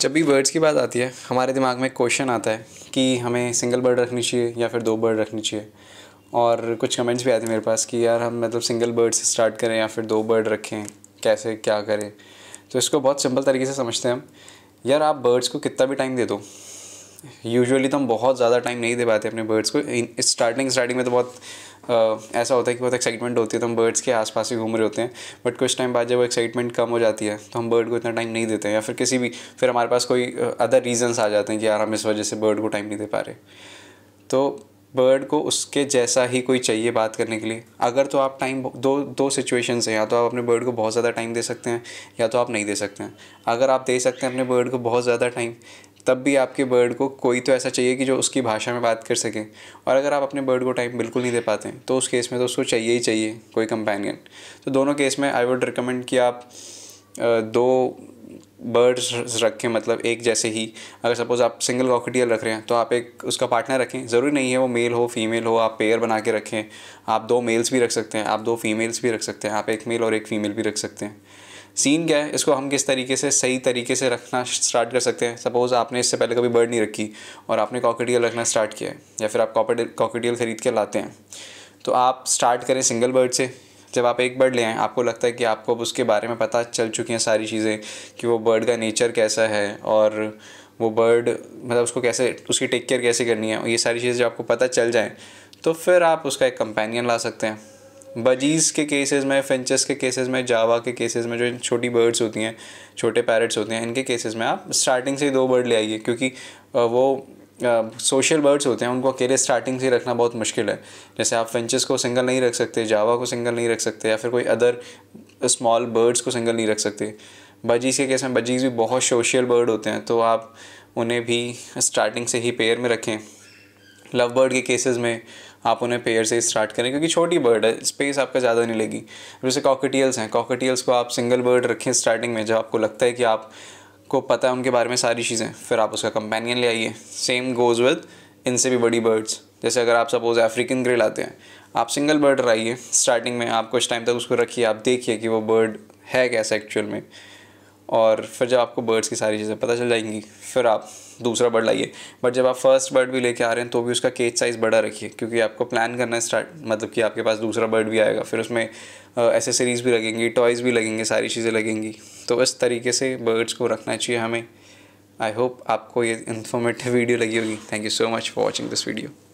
जब भी बर्ड्स की बात आती है हमारे दिमाग में क्वेश्चन आता है कि हमें सिंगल बर्ड रखनी चाहिए या फिर दो बर्ड रखनी चाहिए और कुछ कमेंट्स भी आते हैं मेरे पास कि यार हम मतलब सिंगल बर्ड से स्टार्ट करें या फिर दो बर्ड रखें कैसे क्या करें तो इसको बहुत सिंपल तरीके से समझते हैं हम यार आप बर्ड्स को कितना भी टाइम दे दो यूजुअली तो हम बहुत ज़्यादा टाइम नहीं दे पाते अपने बर्ड्स को स्टार्टिंग स्टार्टिंग में तो बहुत ऐसा होता है कि बहुत एक्साइटमेंट होती है तो हम बर्ड्स के आसपास ही घूम रहे होते हैं बट कुछ टाइम बाद जब वो एक्साइटमेंट कम हो जाती है तो हम बर्ड को इतना टाइम नहीं देते हैं या फिर किसी भी फिर हमारे पास कोई अदर रीज़न्स आ जाते हैं कि यार हम इस वजह से बर्ड को टाइम नहीं दे पा रहे तो बर्ड को उसके जैसा ही कोई चाहिए बात करने के लिए अगर तो आप टाइम दो दो सिचुएशन हैं या तो आप अपने बर्ड को बहुत ज़्यादा टाइम दे सकते हैं या तो आप नहीं दे सकते हैं अगर आप दे सकते हैं अपने बर्ड को बहुत ज़्यादा टाइम तब भी आपके बर्ड को कोई तो ऐसा चाहिए कि जो उसकी भाषा में बात कर सके और अगर आप अपने बर्ड को टाइम बिल्कुल नहीं दे पाते तो उस केस में तो उसको चाहिए ही चाहिए कोई कंपेनियन तो दोनों केस में आई वुड रिकमेंड कि आप दो बर्ड्स रखें मतलब एक जैसे ही अगर सपोज़ आप सिंगल कॉकटियल रख रहे हैं तो आप एक उसका पार्टनर रखें ज़रूरी नहीं है वो मेल हो फीमेल हो आप पेयर बना के रखें आप दो मेल्स भी रख सकते हैं आप दो फीमेल्स भी रख सकते हैं आप एक मेल और एक फीमेल भी रख सकते हैं सीन क्या है इसको हम किस तरीके से सही तरीके से रखना स्टार्ट कर सकते हैं सपोज़ आपने इससे पहले कभी बर्ड नहीं रखी और आपने कॉकेटियल रखना स्टार्ट किया है या फिर आप कॉकेटियल ख़रीद के लाते हैं तो आप स्टार्ट करें सिंगल बर्ड से जब आप एक बर्ड ले आएँ आपको लगता है कि आपको अब उसके बारे में पता चल चुकी हैं सारी चीज़ें कि वो बर्ड का नेचर कैसा है और वो बर्ड मतलब उसको कैसे उसकी टेक केयर कैसे करनी है ये सारी चीज़ें जब आपको पता चल जाएँ तो फिर आप उसका एक कंपेनियन ला सकते हैं बजीज़ के केसेस में फिंचस के केसेस में जावा के केसेस में जो छोटी बर्ड्स होती हैं छोटे पैरट्स होते हैं इनके केसेस में आप स्टार्टिंग से ही दो बर्ड ले आइए क्योंकि वो सोशल बर्ड्स होते हैं उनको अकेले स्टार्टिंग से रखना बहुत मुश्किल है जैसे आप फिंचस को सिंगल नहीं रख सकते जावा को सिंगल नहीं रख सकते या फिर कोई अदर स्मॉल बर्ड्स को सिंगल नहीं रख सकते बजीज़ के केस में बजीज़ भी बहुत सोशल बर्ड होते हैं तो आप उन्हें भी स्टार्टिंग से ही पेयर में रखें लव बर्ड के केसेस में आप उन्हें पेयर से स्टार्ट करें क्योंकि छोटी बर्ड है स्पेस आपका ज़्यादा नहीं लेगी जैसे कॉकटियल्स हैं कॉकटियल्स को आप सिंगल बर्ड रखें स्टार्टिंग में जब आपको लगता है कि आपको पता है उनके बारे में सारी चीज़ें फिर आप उसका कंपेनियन ले आइए सेम गोज़ विद इनसे भी बड़ी बर्ड्स जैसे अगर आप सपोज़ अफ्रीकन ग्रे लाते हैं आप सिंगल बर्ड लाइए स्टार्टिंग में आप कुछ टाइम तक उसको रखिए आप देखिए कि वो बर्ड है कैसा एक्चुअल में और फिर जब आपको बर्ड्स की सारी चीज़ें पता चल जाएंगी फिर आप दूसरा बर्ड लाइए बट जब आप फर्स्ट बर्ड भी लेके आ रहे हैं तो भी उसका केज साइज़ बड़ा रखिए क्योंकि आपको प्लान करना है स्टार्ट मतलब कि आपके पास दूसरा बर्ड भी आएगा फिर उसमें एसेसरीज़ भी लगेंगी टॉयज़ भी लगेंगे सारी चीज़ें लगेंगी तो इस तरीके से बर्ड्स को रखना चाहिए हमें आई होप आपको ये इन्फॉर्मेटिव वीडियो लगी होगी thank you so much for watching this video